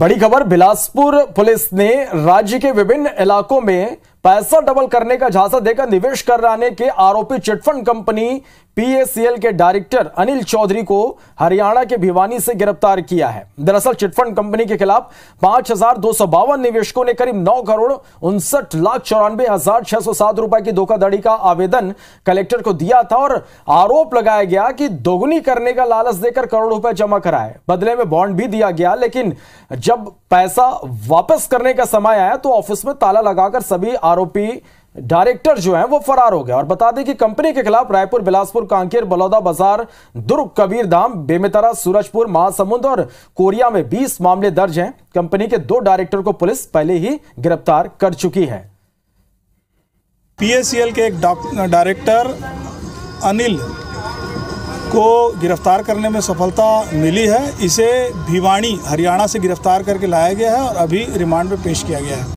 बड़ी खबर बिलासपुर पुलिस ने राज्य के विभिन्न इलाकों में पैसा डबल करने का झांसा देकर निवेश कराने के आरोपी चिटफंड कंपनी पीएसएल के डायरेक्टर अनिल चौधरी को हरियाणा के भिवानी से गिरफ्तार किया है दरअसल चिटफंड कंपनी के खिलाफ पांच हजार दो सौ बावन निवेशकों ने करीब नौ करोड़ उनसठ लाख चौरानवे हजार छह सौ सात रुपए की धोखाधड़ी का आवेदन कलेक्टर को दिया था और आरोप लगाया गया कि दोगुनी करने का लालच देकर करोड़ रुपए जमा कराए बदले में बॉन्ड भी दिया गया लेकिन जब पैसा वापस करने का समय आया तो ऑफिस में ताला लगाकर सभी आरोपी डायरेक्टर जो है वो फरार हो गया और बता दें कि कंपनी के खिलाफ रायपुर बिलासपुर कांकेर बलौदा बाजार दुर्ग कबीरधाम बेमेतरा सूरजपुर महासमुंद और कोरिया में 20 मामले दर्ज हैं कंपनी के दो डायरेक्टर को पुलिस पहले ही गिरफ्तार कर चुकी है पीएसएल के एक डायरेक्टर अनिल को गिरफ्तार करने में सफलता मिली है इसे भिवाणी हरियाणा से गिरफ्तार करके लाया गया है और अभी रिमांड में पेश किया गया है